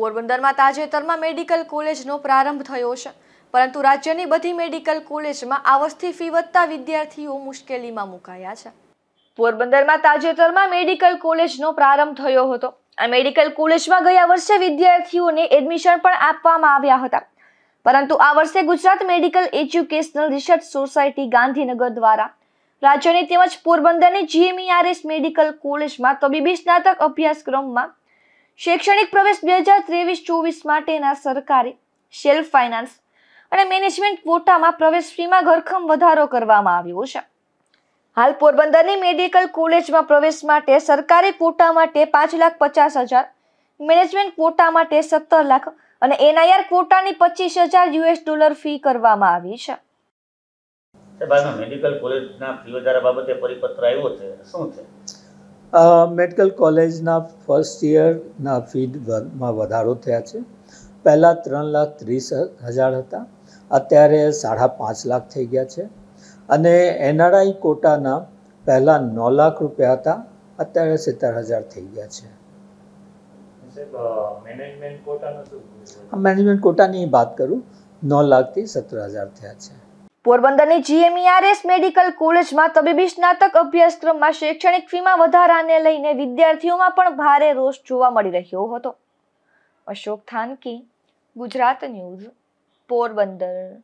પોરબંદરમાં તાજેતરમાં મેડિકલ કોલેજનો પ્રારંભ થયો છે પરંતુ રાજ્યની બધી મેડિકલ કોલેજમાં આવસથી ફી વધતા વિદ્યાર્થીઓ મુશ્કેલીમાં મુકાયા છે પોરબંદરમાં તાજેતરમાં મેડિકલ કોલેજનો પ્રારંભ થયો હતો આ મેડિકલ કોલેજમાં ગયા વર્ષે વિદ્યાર્થીઓને એડમિશન પણ આપવામાં આવ્યા હતા પરંતુ આ વર્ષે Gujarat medical educational research society Gandhinagar દ્વારા રાજ્યની તેમજ પોરબંદરની જીએમઈઆરએસ મેડિકલ કોલેજમાં તબીબી સ્નાતક અભ્યાસક્રમમાં શૈક્ષણિક પ્રવેશ બે હજાર ત્રેવીસ ચોવીસ માટેના સરકારે સેલ્ફ ફાઇનાન્સ અને મેનેજમેન્ટ કોટામાં પ્રવેશ ફીમાં ઘરખમ વધારો કરવામાં આવ્યો છે હાલ પોરબંદરની મેડિકલ કોલેજમાં પ્રવેશ માટે સરકારી કોટા માટે પાંચ લાખ પચાસ હજાર મેનેજમેન્ટ કોટા માટે સત્તર લાખ અને એનઆઈઆર કોટાની પચીસ હજાર યુએસ ડોલર ફી કરવામાં આવી છે મેડિકલ કોલેજના ફી વધારા બાબતે પરિપત્ર આવ્યો છે શું છે મેડિકલ કોલેજના ફર્સ્ટ યરના ફીમાં વધારો થયા છે પહેલાં ત્રણ લાખ ત્રીસ હજાર હતા અત્યારે સાડા પાંચ લાખ થઈ ગયા છે અને એનઆરઆઈ કોટાના પહેલાં નવ લાખ રૂપિયા હતા અત્યારે સિત્તેર હજાર થઈ ગયા છે મેનેજમેન્ટ કોટાની વાત કરું નવ લાખથી સત્તર હજાર થયા છે પોરબંદરની જીએમઈઆરએસ મેડિકલ કોલેજમાં તબીબી સ્નાતક અભ્યાસક્રમમાં શૈક્ષણિક ફીમાં વધારાને લઈને વિદ્યાર્થીઓમાં પણ ભારે રોષ જોવા મળી રહ્યો હતો અશોક થાનકી ગુજરાત ન્યૂઝ પોરબંદર